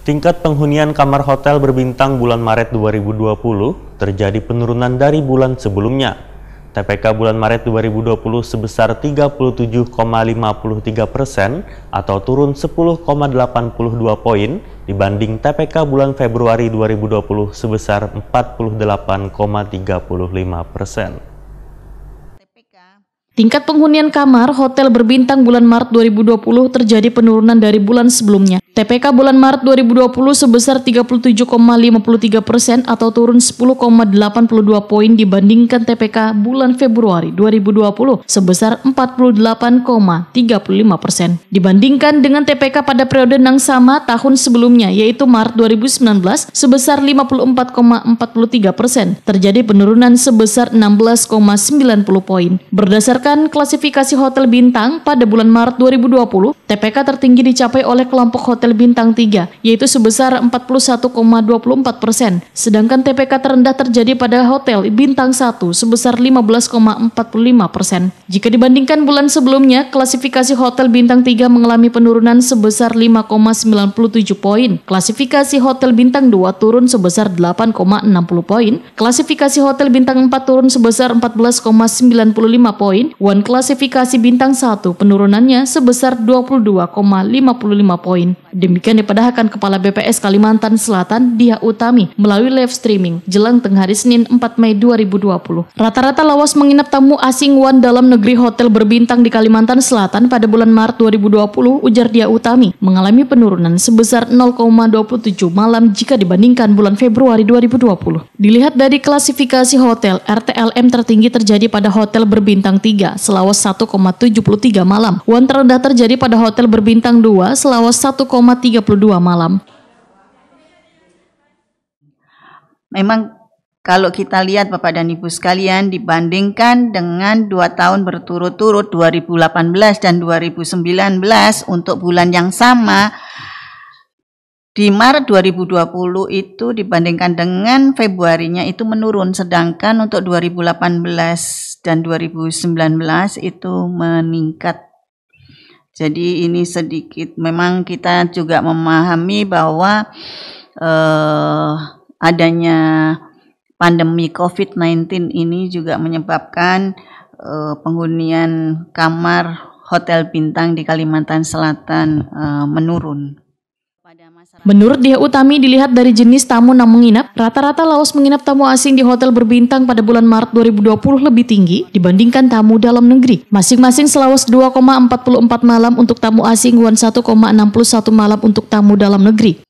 Tingkat penghunian kamar hotel berbintang bulan Maret 2020 terjadi penurunan dari bulan sebelumnya. TPK bulan Maret 2020 sebesar 37,53 persen atau turun 10,82 poin dibanding TPK bulan Februari 2020 sebesar 48,35 persen. Tingkat penghunian kamar hotel berbintang bulan Maret 2020 terjadi penurunan dari bulan sebelumnya. TPK bulan Maret 2020 sebesar 37,53 persen atau turun 10,82 poin dibandingkan TPK bulan Februari 2020 sebesar 48,35 persen. Dibandingkan dengan TPK pada periode yang sama tahun sebelumnya yaitu Maret 2019 sebesar 54,43 persen. Terjadi penurunan sebesar 16,90 poin. Berdasarkan Berdasarkan klasifikasi hotel bintang pada bulan Maret 2020, TPK tertinggi dicapai oleh kelompok hotel bintang 3, yaitu sebesar 41,24 persen. Sedangkan TPK terendah terjadi pada hotel bintang 1 sebesar 15,45 persen. Jika dibandingkan bulan sebelumnya, klasifikasi hotel bintang 3 mengalami penurunan sebesar 5,97 poin. Klasifikasi hotel bintang 2 turun sebesar 8,60 poin. Klasifikasi hotel bintang 4 turun sebesar 14,95 poin WON One klasifikasi bintang 1 penurunannya sebesar 22,55 poin. Demikian dipadahkan Kepala BPS Kalimantan Selatan, Dia Utami, melalui live streaming jelang tengah hari Senin 4 Mei 2020. Rata-rata lawas menginap tamu asing Wan dalam negeri hotel berbintang di Kalimantan Selatan pada bulan Maret 2020, ujar Dia Utami, mengalami penurunan sebesar 0,27 malam jika dibandingkan bulan Februari 2020. Dilihat dari klasifikasi hotel, RTLM tertinggi terjadi pada hotel berbintang 3, selawas 1,73 malam. Wan terendah terjadi pada hotel berbintang 2, selawas 1, 32 malam. Memang kalau kita lihat Bapak dan Ibu sekalian dibandingkan dengan dua tahun berturut-turut 2018 dan 2019 untuk bulan yang sama di Maret 2020 itu dibandingkan dengan Februarinya itu menurun sedangkan untuk 2018 dan 2019 itu meningkat jadi ini sedikit memang kita juga memahami bahwa eh, adanya pandemi COVID-19 ini juga menyebabkan eh, penghunian kamar hotel bintang di Kalimantan Selatan eh, menurun. Menurut Dia Utami, dilihat dari jenis tamu yang menginap, rata-rata Laos menginap tamu asing di hotel berbintang pada bulan Maret 2020 lebih tinggi dibandingkan tamu dalam negeri. Masing-masing selawas 2,44 malam untuk tamu asing dan 1,61 malam untuk tamu dalam negeri.